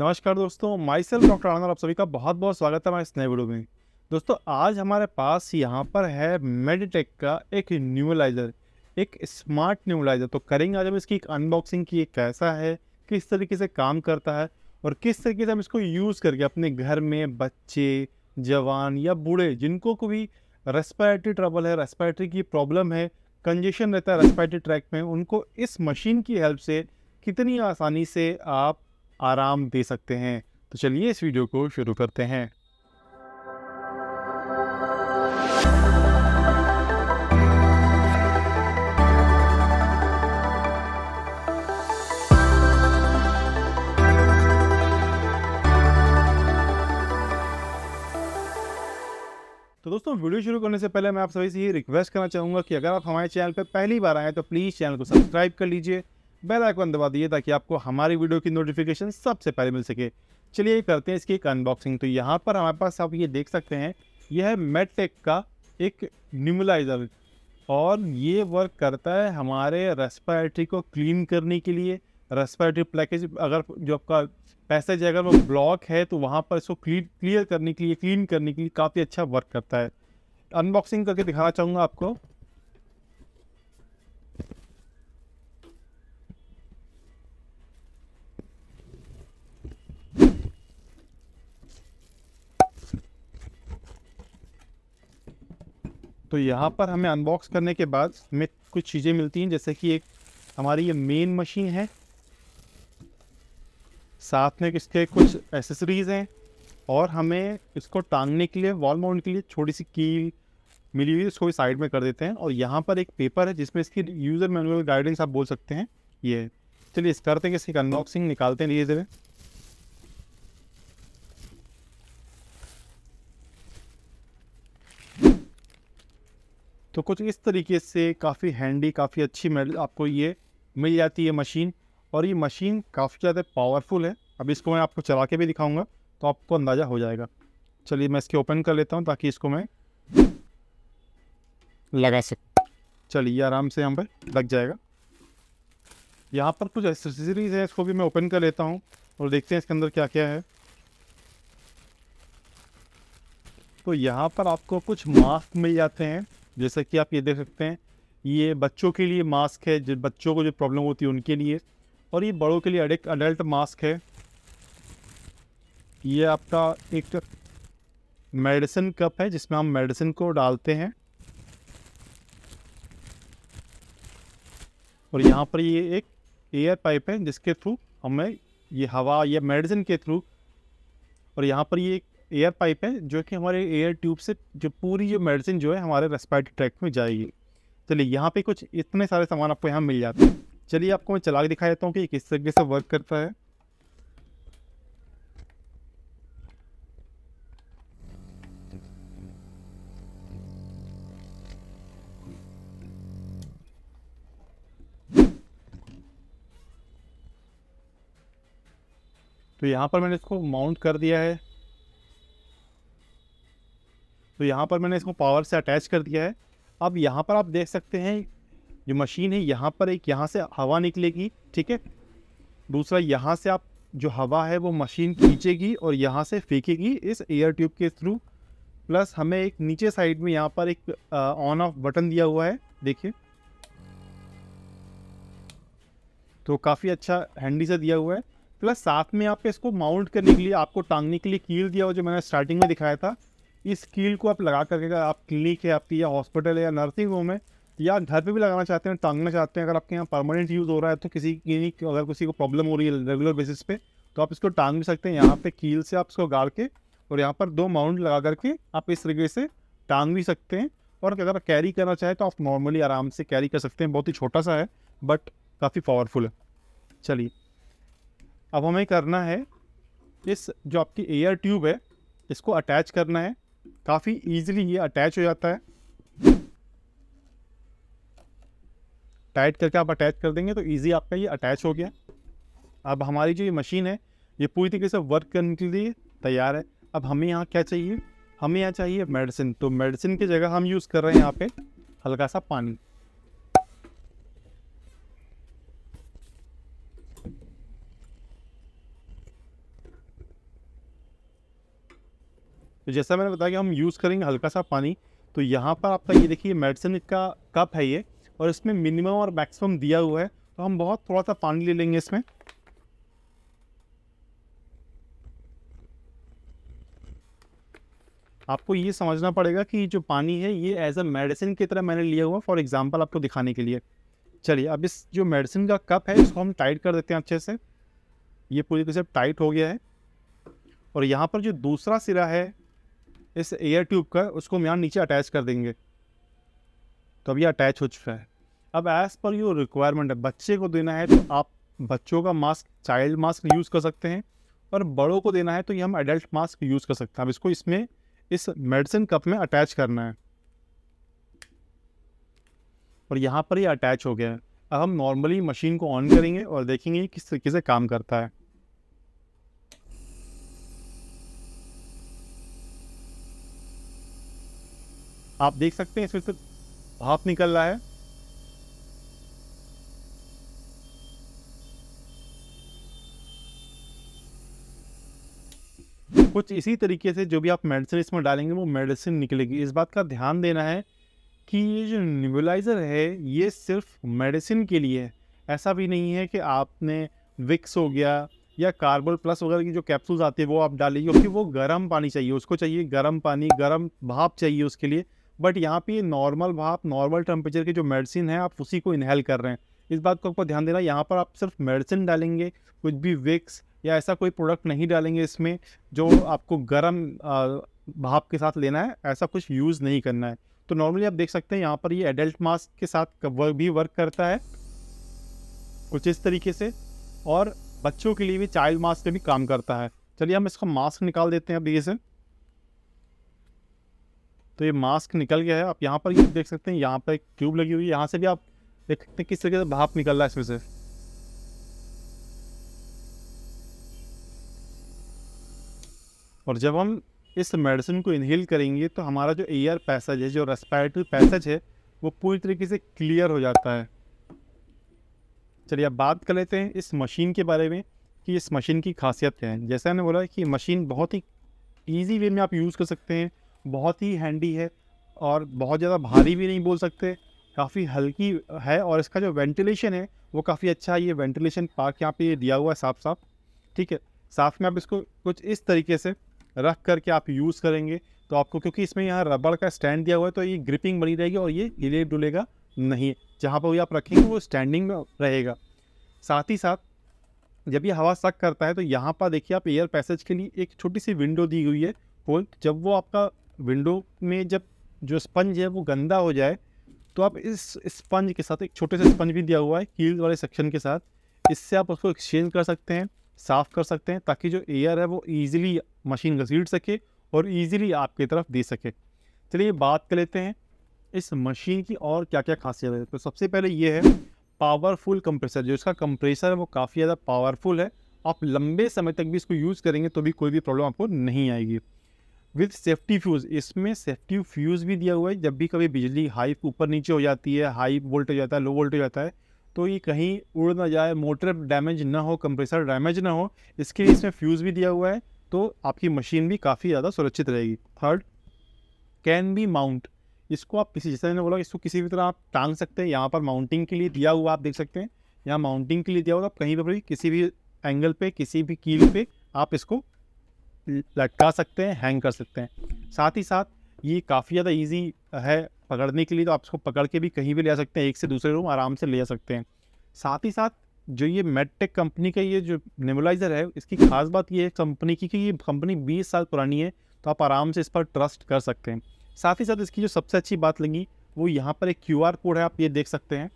नमस्कार दोस्तों my self doctor आनंद आप सभी का बहुत बहुत स्वागत है हमारे इस नए वीडियो में दोस्तों आज हमारे पास यहाँ पर है मेडिटेक का एक न्यूलाइज़र एक स्मार्ट न्यूलाइज़र तो करेंगे आज हम इसकी एक अनबॉक्सिंग की कैसा है किस तरीके से काम करता है और किस तरीके से हम इसको यूज़ करके अपने घर में बच्चे जवान या बूढ़े जिनको को भी रेस्पायरेटरी ट्रबल है रेस्पायरेटरी की प्रॉब्लम है कंजेशन रहता है रेस्पायरेटरी ट्रैक में उनको इस मशीन की हेल्प से कितनी आसानी से आप आराम दे सकते हैं तो चलिए इस वीडियो को शुरू करते हैं तो दोस्तों वीडियो शुरू करने से पहले मैं आप सभी से ये रिक्वेस्ट करना चाहूँगा कि अगर आप हमारे चैनल पर पहली बार आए तो प्लीज़ चैनल को सब्सक्राइब कर लीजिए बेल आइकन दबा दिए ताकि आपको हमारी वीडियो की नोटिफिकेशन सबसे पहले मिल सके चलिए करते हैं इसकी एक अनबॉक्सिंग तो यहाँ पर हमारे पास आप ये देख सकते हैं यह है मेटेक का एक न्यूमलाइज़र और ये वर्क करता है हमारे रेस्पायरेटरी को क्लीन करने के लिए रेस्पायरेटरी प्लेकेज अगर जो आपका पैसेज अगर वो ब्लॉक है तो वहाँ पर इसको क्लीन क्लियर करने के लिए क्लीन करने के लिए काफ़ी अच्छा वर्क करता है अनबॉक्सिंग करके दिखाना चाहूँगा आपको तो यहाँ पर हमें अनबॉक्स करने के बाद हमें कुछ चीज़ें मिलती हैं जैसे कि एक हमारी ये मेन मशीन है साथ में इसके कुछ एसेसरीज़ हैं और हमें इसको टांगने के लिए वॉल माउंट के लिए छोटी सी कील मिली हुई है इसको भी साइड में कर देते हैं और यहाँ पर एक पेपर है जिसमें इसकी यूज़र मैनुअल गाइडेंस आप बोल सकते हैं ये चलिए इस करते हैं कि इसकी अनबॉक्सिंग निकालते हैं धीरे धीरे तो कुछ इस तरीके से काफ़ी हैंडी काफ़ी अच्छी मेडल आपको ये मिल जाती है मशीन और ये मशीन काफ़ी ज़्यादा पावरफुल है अब इसको मैं आपको चला के भी दिखाऊंगा तो आपको अंदाज़ा हो जाएगा चलिए मैं इसके ओपन कर लेता हूँ ताकि इसको मैं लगा सक चलिए आराम से यहाँ पर लग जाएगा यहाँ पर कुछ एसेसरीज है इसको भी मैं ओपन कर लेता हूँ और देखते हैं इसके अंदर क्या क्या है तो यहाँ पर आपको कुछ मास्क मिल जाते हैं जैसा कि आप ये देख सकते हैं ये बच्चों के लिए मास्क है जो बच्चों को जो प्रॉब्लम होती है उनके लिए और ये बड़ों के लिए अडल्ट मास्क है ये आपका एक मेडिसिन कप है जिसमें हम मेडिसिन को डालते हैं और यहाँ पर ये एक एयर पाइप है जिसके थ्रू हमें ये हवा या मेडिसिन के थ्रू और यहाँ पर ये एक एयर पाइप है जो कि हमारे एयर ट्यूब से जो पूरी जो मेडिसिन जो है हमारे रेस्पायरेटरी ट्रैक्ट में जाएगी चलिए यहाँ पे कुछ इतने सारे सामान आपको यहाँ मिल जाते हैं चलिए आपको मैं चला के दिखा देता हूँ कि किस तरीके से वर्क करता है तो यहाँ पर मैंने इसको माउंट कर दिया है तो यहाँ पर मैंने इसको पावर से अटैच कर दिया है अब यहाँ पर आप देख सकते हैं जो मशीन है यहाँ पर एक यहाँ से हवा निकलेगी ठीक है दूसरा यहाँ से आप जो हवा है वो मशीन खींचेगी और यहाँ से फेंकेगी इस एयर ट्यूब के थ्रू प्लस हमें एक नीचे साइड में यहाँ पर एक ऑन ऑफ बटन दिया हुआ है देखिए तो काफ़ी अच्छा हैंडी से दिया हुआ है प्लस साथ में आप इसको माउंट करने के लिए आपको टांगने के लिए कील दिया हुआ जो मैंने स्टार्टिंग में दिखाया था इस कील को आप लगा करके अगर आप क्लिनिक है आपकी या हॉस्पिटल है या नर्सिंग होम है या घर पे भी लगाना चाहते हैं टांगना चाहते हैं अगर आपके यहाँ परमानेंट यूज़ हो रहा है तो किसी क्लिनिक अगर किसी को प्रॉब्लम हो रही है रेगुलर बेसिस पे तो आप इसको टांग भी सकते हैं यहाँ पे कील से आप इसको गाड़ के और यहाँ पर दो माउंट लगा करके आप इस तरीके से टांग भी सकते हैं और अगर आप कैरी करना चाहें तो आप नॉर्मली आराम से कैरी कर सकते हैं बहुत ही छोटा सा है बट काफ़ी पावरफुल है चलिए अब हमें करना है इस जो आपकी एयर ट्यूब है इसको अटैच करना है काफ़ी ईजिली ये अटैच हो जाता है टाइट करके आप अटैच कर देंगे तो ईजी आपका ये अटैच हो गया अब हमारी जो ये मशीन है ये पूरी तरीके से वर्क करने के लिए तैयार है अब हमें यहाँ क्या चाहिए हमें यहाँ चाहिए मेडिसिन तो मेडिसिन की जगह हम यूज़ कर रहे हैं यहाँ पे हल्का सा पानी तो जैसा मैंने बताया कि हम यूज़ करेंगे हल्का सा पानी तो यहाँ पर आपका ये देखिए मेडिसिन का कप है ये और इसमें मिनिमम और मैक्सिमम दिया हुआ है तो हम बहुत थोड़ा सा पानी ले लेंगे इसमें आपको ये समझना पड़ेगा कि जो पानी है ये एज अ मेडिसिन की तरह मैंने लिया हुआ फॉर एग्जांपल आपको दिखाने के लिए चलिए अब इस जो मेडिसिन का कप है इसको हम टाइट कर देते हैं अच्छे से ये पूरी तरह से टाइट हो गया है और यहाँ पर जो दूसरा सिरा है इस एयर ट्यूब का उसको हम यहाँ नीचे अटैच कर देंगे तो अब ये अटैच हो चुका है अब एज़ पर यू रिक्वायरमेंट है बच्चे को देना है तो आप बच्चों का मास्क चाइल्ड मास्क यूज़ कर सकते हैं और बड़ों को देना है तो ये हम एडल्ट मास्क यूज़ कर सकते हैं अब इसको इसमें इस मेडिसिन कप में अटैच करना है और यहाँ पर ये अटैच हो गया है अब हम नॉर्मली मशीन को ऑन करेंगे और देखेंगे किस तरीके से काम करता है आप देख सकते हैं इसमें से भाप निकल रहा है कुछ इसी तरीके से जो भी आप मेडिसिन इसमें डालेंगे वो मेडिसिन निकलेगी इस बात का ध्यान देना है कि ये जो न्यूबलाइज़र है ये सिर्फ मेडिसिन के लिए है ऐसा भी नहीं है कि आपने विक्स हो गया या कार्बन प्लस वगैरह की जो कैप्सूल्स आती है वो आप डालेंगे क्योंकि वो गर्म पानी चाहिए उसको चाहिए गर्म पानी गर्म भाप चाहिए उसके लिए बट यहाँ पे नॉर्मल भाप नॉर्मल टेम्परेचर की जो मेडिसिन है आप उसी को इनहेल कर रहे हैं इस बात को आपको ध्यान देना यहाँ पर आप सिर्फ मेडिसिन डालेंगे कुछ भी विक्स या ऐसा कोई प्रोडक्ट नहीं डालेंगे इसमें जो आपको गर्म भाप के साथ लेना है ऐसा कुछ यूज़ नहीं करना है तो नॉर्मली आप देख सकते हैं यहाँ पर ये एडल्ट मास्क के साथ वर्क भी वर्क करता है कुछ इस तरीके से और बच्चों के लिए भी चाइल्ड मास्क पर भी काम करता है चलिए हम इसका मास्क निकाल देते हैं अब ये से तो ये मास्क निकल गया है आप यहाँ पर देख सकते हैं यहाँ पर एक ट्यूब लगी हुई है यहाँ से भी आप देख सकते हैं किस तरीके से भाप निकल रहा है इसमें से और जब हम इस मेडिसिन को इनहेल करेंगे तो हमारा जो एयर पैसेज है जो रेस्पायरेटरी पैसेज है वो पूरी तरीके से क्लियर हो जाता है चलिए अब बात कर लेते हैं इस मशीन के बारे में कि इस मशीन की खासियत क्या है जैसा मैंने बोला कि मशीन बहुत ही ईजी वे में आप यूज़ कर सकते हैं बहुत ही हैंडी है और बहुत ज़्यादा भारी भी नहीं बोल सकते काफ़ी हल्की है और इसका जो वेंटिलेशन है वो काफ़ी अच्छा है ये वेंटिलेशन पार्क यहाँ पे ये दिया हुआ है साफ साफ ठीक है साफ में आप इसको कुछ इस तरीके से रख करके आप यूज़ करेंगे तो आपको क्योंकि इसमें यहाँ रबड़ का स्टैंड दिया हुआ है तो ये ग्रिपिंग बनी रहेगी और ये हिले डुलेगा नहीं जहाँ पर भी आप रखेंगे वो स्टैंडिंग में रहेगा साथ ही साथ जब ये हवा सक करता है तो यहाँ पर देखिए आप एयर पैसेज के लिए एक छोटी सी विंडो दी हुई है होल जब वो आपका विंडो में जब जो स्पंज है वो गंदा हो जाए तो आप इस स्पंज के साथ एक छोटे से स्पंज भी दिया हुआ है कील वाले सेक्शन के साथ इससे आप उसको एक्सचेंज कर सकते हैं साफ़ कर सकते हैं ताकि जो एयर है वो ईजिली मशीन घसीट सके और ईजिली आपकी तरफ दे सके चलिए बात कर लेते हैं इस मशीन की और क्या क्या खासियत है तो सबसे पहले ये है पावरफुल कंप्रेसर जो इसका कंप्रेसर है वो काफ़ी ज़्यादा पावरफुल है आप लंबे समय तक भी इसको यूज़ करेंगे तो भी कोई भी प्रॉब्लम आपको नहीं आएगी विद सेफ्टी फ्यूज़ इसमें सेफ्टी फ्यूज़ भी दिया हुआ है जब भी कभी बिजली हाई ऊपर नीचे हो जाती है हाई वोल्टेज हो जाता है लो वोल्टेज हो जाता है तो ये कहीं उड़ ना जाए मोटर डैमेज ना हो कंप्रेसर डैमेज ना हो इसके लिए इसमें फ्यूज़ भी दिया हुआ है तो आपकी मशीन भी काफ़ी ज़्यादा सुरक्षित रहेगी थर्ड कैन बी माउंट इसको आप किसी जैसे मैंने बोला इसको किसी भी तरह आप टांग सकते हैं यहाँ पर माउंटिंग के लिए दिया हुआ आप देख सकते हैं यहाँ माउंटिंग के लिए दिया हुआ तो आप कहीं पर भी किसी भी एंगल पे किसी भी कील पे आप इसको लटका सकते हैं हैंग कर सकते हैं साथ ही साथ ये काफ़ी ज़्यादा ईजी है पकड़ने के लिए तो आप इसको पकड़ के भी कहीं भी ले जा सकते हैं एक से दूसरे रूम आराम से ले जा सकते हैं साथ ही साथ जो ये मेडटेक कंपनी का ये जो नेबुलाइज़र है इसकी खास बात ये है कंपनी की कि ये कंपनी 20 साल पुरानी है तो आप आराम से इस पर ट्रस्ट कर सकते हैं साथ ही साथ इसकी जो सबसे अच्छी बात लगी वो यहाँ पर एक क्यू कोड है आप ये देख सकते हैं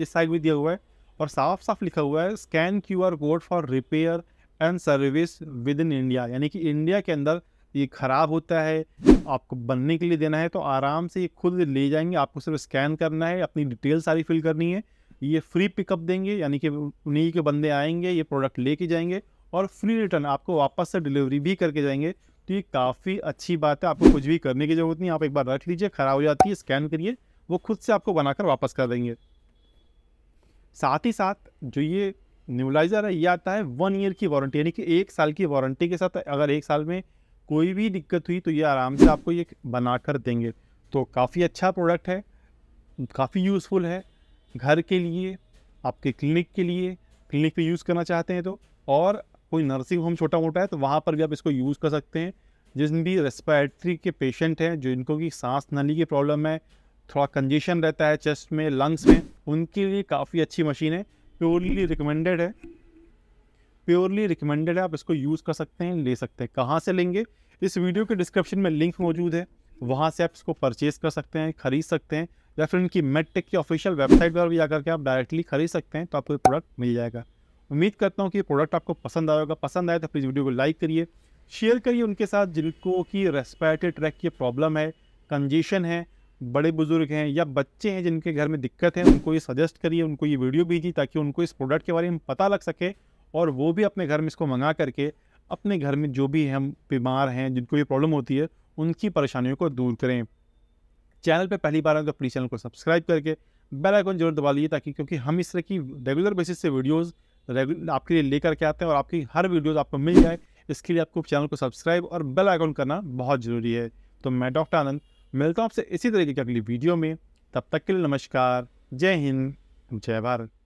इस साइड भी दिया हुआ है और साफ साफ लिखा हुआ है scan Q code for repair and service within India यानी कि इंडिया के अंदर ये ख़राब होता है आपको बनने के लिए देना है तो आराम से ये खुद ले जाएंगे आपको सिर्फ स्कैन करना है अपनी डिटेल सारी फिल करनी है ये फ्री पिकअप देंगे यानी कि उन्हीं के बंदे आएंगे ये प्रोडक्ट लेके जाएंगे और फ्री रिटर्न आपको वापस से डिलीवरी भी करके जाएंगे तो ये काफ़ी अच्छी बात है आपको कुछ भी करने की ज़रूरत नहीं आप एक बार रख लीजिए ख़राब हो जाती है स्कैन करिए वो खुद से आपको बनाकर वापस कर देंगे साथ ही साथ जो ये न्यूलाइज़र है ये आता है वन ईयर की वारंटी यानी कि एक साल की वारंटी के साथ अगर एक साल में कोई भी दिक्कत हुई तो ये आराम से आपको ये बना कर देंगे तो काफ़ी अच्छा प्रोडक्ट है काफ़ी यूज़फुल है घर के लिए आपके क्लिनिक के लिए क्लिनिक पे यूज़ करना चाहते हैं तो और कोई नर्सिंग होम छोटा मोटा है तो वहाँ पर भी आप इसको यूज़ कर सकते हैं जिन भी रेस्पिरेटरी के पेशेंट हैं जिनको की सांस नली की प्रॉब्लम है थोड़ा कंजेशन रहता है चेस्ट में लंग्स में उनके लिए काफ़ी अच्छी मशीन है प्योरली रिकमेंडेड है प्योरली रिकमेंडेड है आप इसको यूज़ कर सकते हैं ले सकते हैं कहाँ से लेंगे इस वीडियो के डिस्क्रिप्शन में लिंक मौजूद है वहाँ से आप इसको परचेज़ कर सकते हैं खरीद सकते हैं या फिर इनकी मेडटेक की ऑफिशियल वेबसाइट पर भी जाकर के आप डायरेक्टली खरीद सकते हैं तो आपको ये प्रोडक्ट मिल जाएगा उम्मीद करता हूँ कि प्रोडक्ट आपको पसंद आएगा पसंद आए तो प्लीज़ वीडियो को लाइक करिए शेयर करिए उनके साथ जिनको कि रेस्पायरेटरी ट्रैक की प्रॉब्लम है कंजेशन है बड़े बुजुर्ग हैं या बच्चे हैं जिनके घर में दिक्कत है उनको ये सजेस्ट करिए उनको ये वीडियो भेजिए ताकि उनको इस प्रोडक्ट के बारे में पता लग सके और वो भी अपने घर में इसको मंगा करके अपने घर में जो भी हम बीमार हैं जिनको ये प्रॉब्लम होती है उनकी परेशानियों को दूर करें चैनल पर पहली बार आए तो प्लीज़ चैनल को सब्सक्राइब करके बेल आइकन जरूर दबा लीजिए ताकि क्योंकि हम इस तरह की रेगुलर बेसिस से वीडियोज़ आपके लिए लेकर के आते हैं और आपकी हर वीडियोज़ आपको मिल जाए इसके लिए आपको चैनल को सब्सक्राइब और बेल आइकन करना बहुत ज़रूरी है तो मैं डॉक्टर आनंद मिलता हूँ आपसे इसी तरीके की अगली वीडियो में तब तक के लिए नमस्कार जय हिंद जय भारत